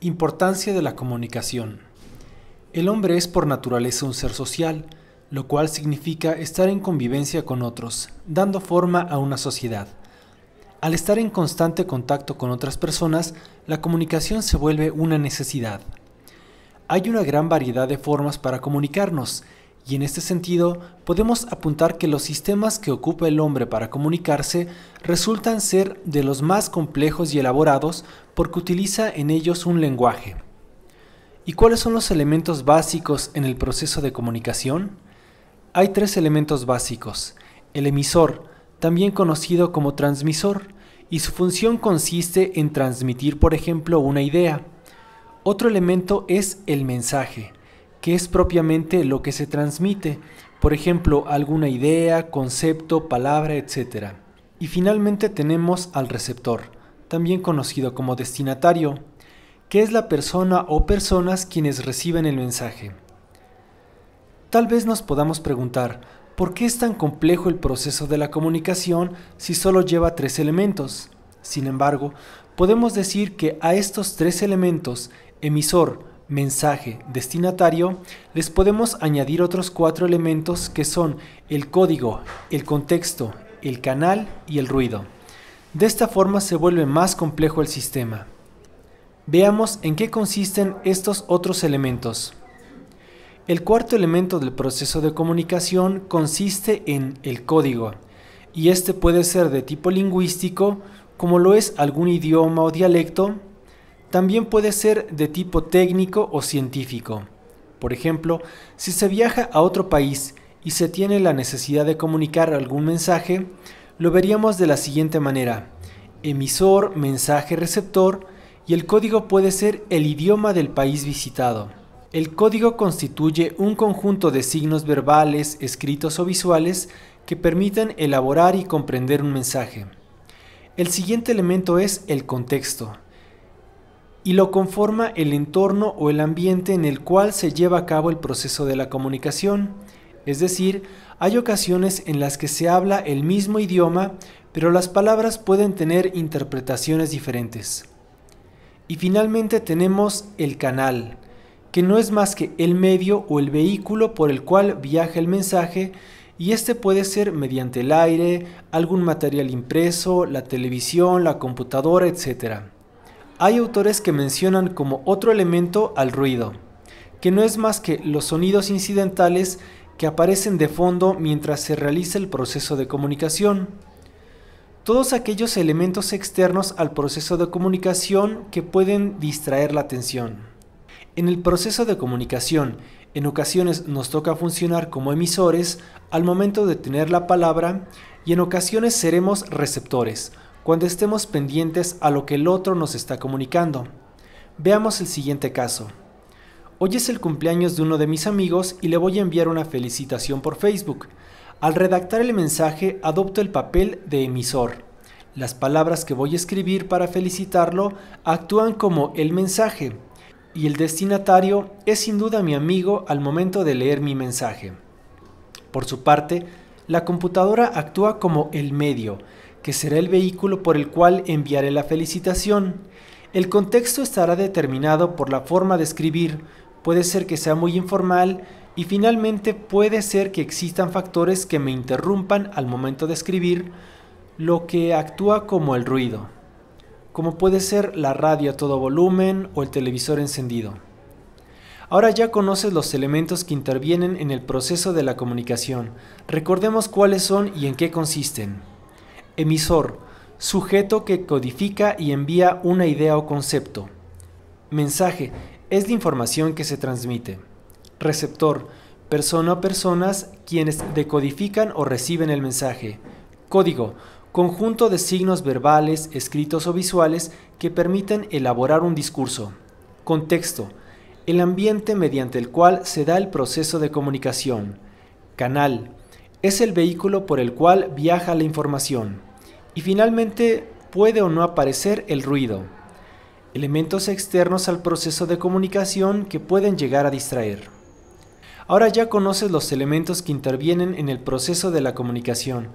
Importancia de la comunicación. El hombre es por naturaleza un ser social, lo cual significa estar en convivencia con otros, dando forma a una sociedad. Al estar en constante contacto con otras personas, la comunicación se vuelve una necesidad. Hay una gran variedad de formas para comunicarnos, y en este sentido, podemos apuntar que los sistemas que ocupa el hombre para comunicarse resultan ser de los más complejos y elaborados porque utiliza en ellos un lenguaje. ¿Y cuáles son los elementos básicos en el proceso de comunicación? Hay tres elementos básicos. El emisor, también conocido como transmisor, y su función consiste en transmitir, por ejemplo, una idea. Otro elemento es el mensaje que es propiamente lo que se transmite, por ejemplo, alguna idea, concepto, palabra, etc. Y finalmente tenemos al receptor, también conocido como destinatario, que es la persona o personas quienes reciben el mensaje. Tal vez nos podamos preguntar, ¿por qué es tan complejo el proceso de la comunicación si solo lleva tres elementos? Sin embargo, podemos decir que a estos tres elementos, emisor, mensaje, destinatario, les podemos añadir otros cuatro elementos que son el código, el contexto, el canal y el ruido. De esta forma se vuelve más complejo el sistema. Veamos en qué consisten estos otros elementos. El cuarto elemento del proceso de comunicación consiste en el código, y este puede ser de tipo lingüístico, como lo es algún idioma o dialecto, también puede ser de tipo técnico o científico. Por ejemplo, si se viaja a otro país y se tiene la necesidad de comunicar algún mensaje, lo veríamos de la siguiente manera. Emisor, mensaje, receptor y el código puede ser el idioma del país visitado. El código constituye un conjunto de signos verbales, escritos o visuales que permiten elaborar y comprender un mensaje. El siguiente elemento es el contexto y lo conforma el entorno o el ambiente en el cual se lleva a cabo el proceso de la comunicación. Es decir, hay ocasiones en las que se habla el mismo idioma, pero las palabras pueden tener interpretaciones diferentes. Y finalmente tenemos el canal, que no es más que el medio o el vehículo por el cual viaja el mensaje y este puede ser mediante el aire, algún material impreso, la televisión, la computadora, etc. Hay autores que mencionan como otro elemento al ruido, que no es más que los sonidos incidentales que aparecen de fondo mientras se realiza el proceso de comunicación. Todos aquellos elementos externos al proceso de comunicación que pueden distraer la atención. En el proceso de comunicación, en ocasiones nos toca funcionar como emisores al momento de tener la palabra y en ocasiones seremos receptores, cuando estemos pendientes a lo que el otro nos está comunicando. Veamos el siguiente caso. Hoy es el cumpleaños de uno de mis amigos y le voy a enviar una felicitación por Facebook. Al redactar el mensaje adopto el papel de emisor. Las palabras que voy a escribir para felicitarlo actúan como el mensaje y el destinatario es sin duda mi amigo al momento de leer mi mensaje. Por su parte, la computadora actúa como el medio, que será el vehículo por el cual enviaré la felicitación. El contexto estará determinado por la forma de escribir, puede ser que sea muy informal y finalmente puede ser que existan factores que me interrumpan al momento de escribir, lo que actúa como el ruido, como puede ser la radio a todo volumen o el televisor encendido. Ahora ya conoces los elementos que intervienen en el proceso de la comunicación. Recordemos cuáles son y en qué consisten. Emisor, sujeto que codifica y envía una idea o concepto. Mensaje, es la información que se transmite. Receptor, persona o personas quienes decodifican o reciben el mensaje. Código, conjunto de signos verbales, escritos o visuales que permiten elaborar un discurso. Contexto, el ambiente mediante el cual se da el proceso de comunicación. Canal, es el vehículo por el cual viaja la información. Y finalmente, puede o no aparecer el ruido, elementos externos al proceso de comunicación que pueden llegar a distraer. Ahora ya conoces los elementos que intervienen en el proceso de la comunicación,